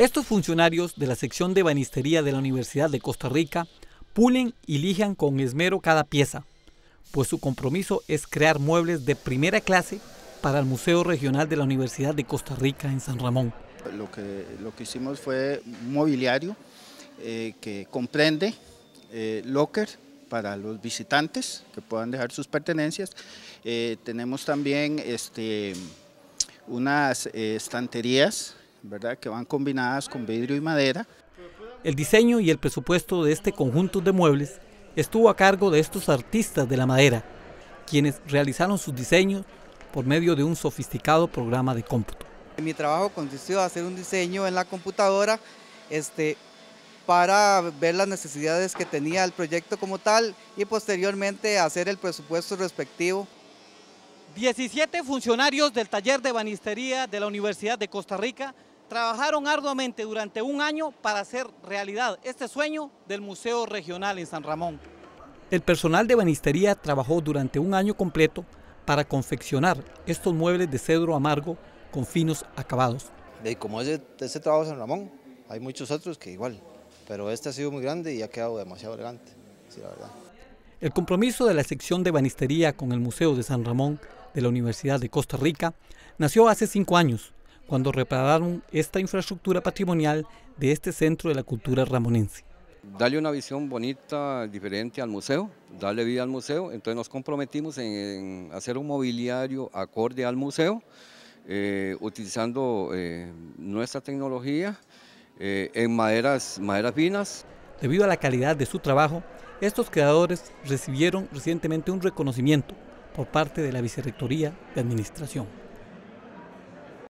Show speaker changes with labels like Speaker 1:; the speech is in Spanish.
Speaker 1: Estos funcionarios de la sección de banistería de la Universidad de Costa Rica pulen y lijan con esmero cada pieza, pues su compromiso es crear muebles de primera clase para el Museo Regional de la Universidad de Costa Rica en San Ramón.
Speaker 2: Lo que, hicimos fue un mobiliario eh, que comprende eh, locker para los visitantes que puedan dejar sus pertenencias. Eh, tenemos también este, unas eh, estanterías que van combinadas con vidrio y madera.
Speaker 1: El diseño y el presupuesto de este conjunto de muebles estuvo a cargo de estos artistas de la madera, quienes realizaron sus diseños por medio de un sofisticado programa de cómputo.
Speaker 3: Mi trabajo consistió en hacer un diseño en la computadora este, para ver las necesidades que tenía el proyecto como tal y posteriormente hacer el presupuesto respectivo.
Speaker 1: 17 funcionarios del taller de banistería de la Universidad de Costa Rica trabajaron arduamente durante un año para hacer realidad este sueño del Museo Regional en San Ramón. El personal de banistería trabajó durante un año completo para confeccionar estos muebles de cedro amargo con finos acabados. Y como
Speaker 4: ese, este trabajo de San Ramón, hay muchos otros que igual, pero este ha sido muy grande y ha quedado demasiado elegante,
Speaker 1: El compromiso de la sección de banistería con el Museo de San Ramón de la Universidad de Costa Rica, nació hace cinco años, cuando repararon esta infraestructura patrimonial de este centro de la cultura ramonense.
Speaker 4: Darle una visión bonita, diferente al museo, darle vida al museo, entonces nos comprometimos en, hacer un mobiliario acorde al museo, eh, utilizando eh, nuestra tecnología eh, en maderas, maderas finas.
Speaker 1: Debido a la calidad de su trabajo, estos creadores recibieron recientemente un reconocimiento por parte de la Vicerrectoría de Administración.